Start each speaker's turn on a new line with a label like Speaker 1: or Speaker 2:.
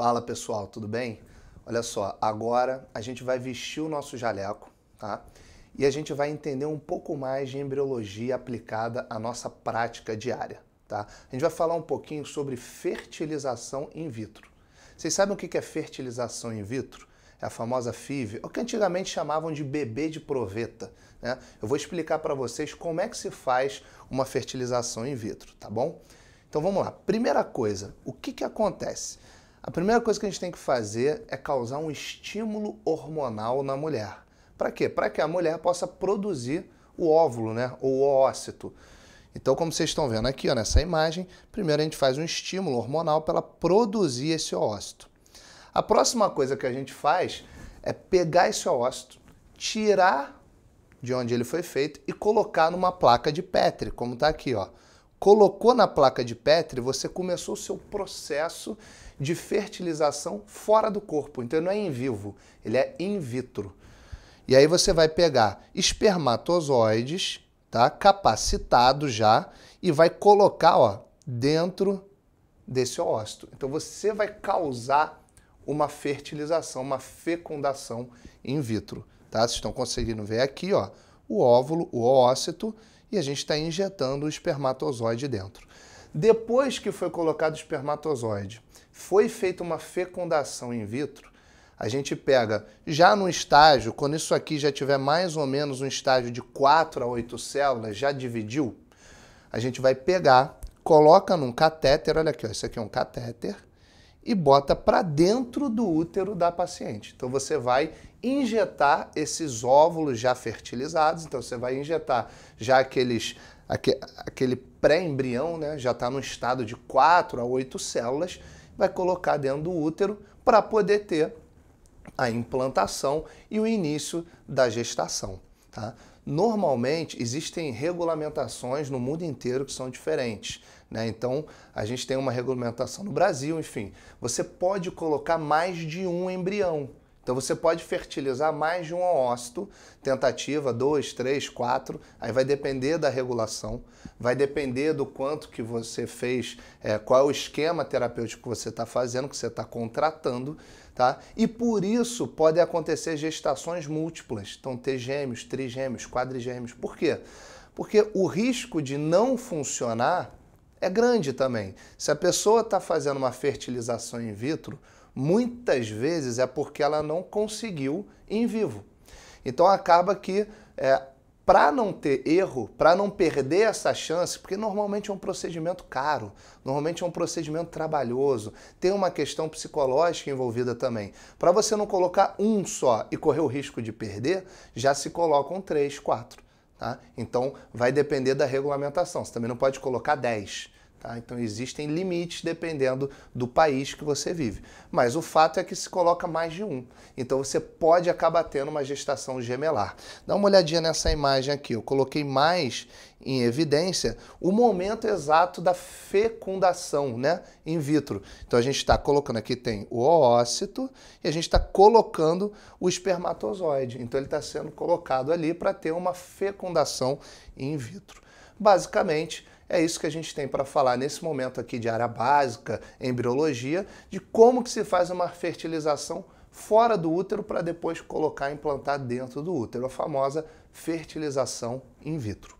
Speaker 1: Fala pessoal, tudo bem? Olha só, agora a gente vai vestir o nosso jaleco, tá? E a gente vai entender um pouco mais de embriologia aplicada à nossa prática diária, tá? A gente vai falar um pouquinho sobre fertilização in vitro. Vocês sabem o que é fertilização in vitro? É a famosa FIV, é o que antigamente chamavam de bebê de proveta, né? Eu vou explicar para vocês como é que se faz uma fertilização in vitro, tá bom? Então vamos lá. Primeira coisa, o que que acontece? A primeira coisa que a gente tem que fazer é causar um estímulo hormonal na mulher. Para quê? Para que a mulher possa produzir o óvulo, né? Ou o ócito. Então, como vocês estão vendo aqui ó, nessa imagem, primeiro a gente faz um estímulo hormonal para ela produzir esse ócito. A próxima coisa que a gente faz é pegar esse ócito, tirar de onde ele foi feito e colocar numa placa de Petri, como está aqui, ó colocou na placa de Petri, você começou o seu processo de fertilização fora do corpo. Então ele não é em vivo, ele é in vitro. E aí você vai pegar espermatozoides, tá? Capacitado já e vai colocar, ó, dentro desse ócito. Então você vai causar uma fertilização, uma fecundação in vitro, tá? Vocês estão conseguindo ver aqui, ó, o óvulo, o ócito e a gente está injetando o espermatozoide dentro. Depois que foi colocado o espermatozoide, foi feita uma fecundação in vitro, a gente pega já no estágio, quando isso aqui já tiver mais ou menos um estágio de 4 a 8 células, já dividiu, a gente vai pegar, coloca num catéter, olha aqui, ó, isso aqui é um catéter, e bota para dentro do útero da paciente. Então você vai injetar esses óvulos já fertilizados, então você vai injetar já aqueles aquele pré-embrião, né, já está no estado de 4 a 8 células, vai colocar dentro do útero para poder ter a implantação e o início da gestação. Tá? Normalmente existem regulamentações no mundo inteiro que são diferentes. Né? Então a gente tem uma regulamentação no Brasil, enfim. Você pode colocar mais de um embrião. Então você pode fertilizar mais de um oócito, tentativa, dois, três, quatro, aí vai depender da regulação, vai depender do quanto que você fez, é, qual é o esquema terapêutico que você está fazendo, que você está contratando, tá? E por isso pode acontecer gestações múltiplas, então ter gêmeos, trigêmeos, quadrigêmeos. Por quê? Porque o risco de não funcionar é grande também. Se a pessoa está fazendo uma fertilização in vitro, muitas vezes é porque ela não conseguiu em vivo. Então acaba que é, para não ter erro, para não perder essa chance, porque normalmente é um procedimento caro, normalmente é um procedimento trabalhoso, tem uma questão psicológica envolvida também. Para você não colocar um só e correr o risco de perder, já se colocam três, quatro. Tá? Então vai depender da regulamentação. Você também não pode colocar dez Tá? Então existem limites dependendo do país que você vive. Mas o fato é que se coloca mais de um. Então você pode acabar tendo uma gestação gemelar. Dá uma olhadinha nessa imagem aqui. Eu coloquei mais em evidência o momento exato da fecundação, né? In vitro. Então a gente está colocando aqui tem o oócito e a gente está colocando o espermatozoide. Então ele está sendo colocado ali para ter uma fecundação in vitro. Basicamente, é isso que a gente tem para falar nesse momento aqui de área básica, embriologia, de como que se faz uma fertilização fora do útero para depois colocar e implantar dentro do útero, a famosa fertilização in vitro.